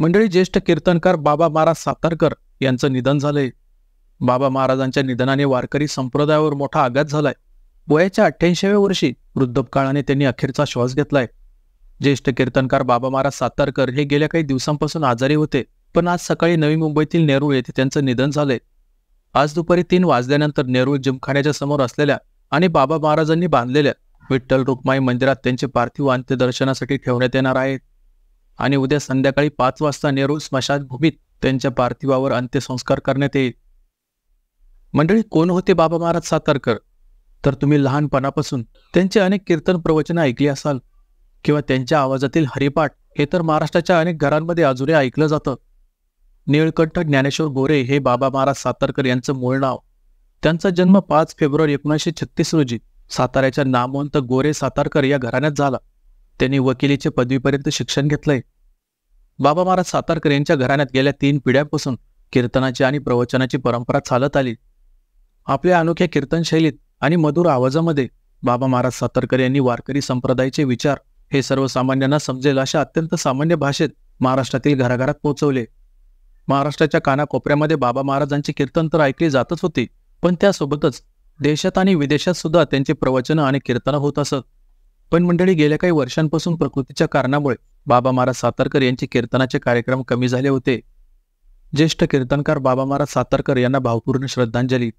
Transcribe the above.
मंडळी ज्येष्ठ कीर्तनकार बाबा महाराज सातारकर यांचं निधन झालंय बाबा महाराजांच्या निधनाने वारकरी संप्रदायावर मोठा आघात झालाय वयाच्या अठ्ठ्याऐंशीव्या वर्षी वृद्धपकाळाने त्यांनी अखेरचा श्वास घेतलाय ज्येष्ठ कीर्तनकार बाबा महाराज सातारकर हे गेल्या काही दिवसांपासून आजारी होते पण आज सकाळी नवी मुंबईतील नेरूळ येथे त्यांचं निधन झालंय आज दुपारी तीन वाजल्यानंतर नेरूळ जिमखान्याच्या समोर असलेल्या आणि बाबा महाराजांनी बांधलेल्या विठ्ठल रुक्माई मंदिरात त्यांचे पार्थिव अंत्यदर्शनासाठी ठेवण्यात येणार आहेत आणि उद्या संध्याकाळी पाच वाजता नेहरू स्मशानभूमीत त्यांच्या पार्थिवावर अंत्यसंस्कार करण्यात येईल मंडळी कोण होते बाबा महाराज सातारकर तर तुम्ही लहानपणापासून त्यांचे अनेक कीर्तन प्रवचन ऐकली असाल किंवा त्यांच्या आवाजातील हरिपाठ हे तर महाराष्ट्राच्या अनेक घरांमध्ये अजूनही ऐकलं जातं निळकंठ ज्ञानेश्वर गोरे हे बाबा महाराज सातारकर यांचं मूळ नाव त्यांचा जन्म पाच फेब्रुवारी एकोणीसशे छत्तीस रोजी साताऱ्याच्या नामवंत गोरे सातारकर या घराण्यात झाला त्यांनी वकिलीचे पदवीपर्यंत शिक्षण घेतलंय बाबा महाराज सातारकर यांच्या घराण्यात गेल्या तीन पिढ्यांपासून कीर्तनाची आणि प्रवचनाची परंपरा चालत आली आपल्या अनोख्या कीर्तन शैलीत आणि मधुर आवाजामध्ये बाबा महाराज सातारकर यांनी वारकरी संप्रदायाचे विचार हे सर्वसामान्यांना समजेल अशा अत्यंत सामान्य भाषेत महाराष्ट्रातील घराघरात पोहोचवले महाराष्ट्राच्या कानाकोपऱ्यामध्ये बाबा महाराजांचे कीर्तन तर ऐकली जातच होती पण त्यासोबतच देशात आणि विदेशात सुद्धा त्यांची प्रवचनं आणि कीर्तनं होत असत पण मंडळी गेल्या काही वर्षांपासून प्रकृतीच्या कारणामुळे बाबा महाराज सातारकर यांचे कीर्तनाचे कार्यक्रम कमी झाले होते ज्येष्ठ कीर्तनकार बाबा महाराज सातारकर यांना भावपूर्ण श्रद्धांजली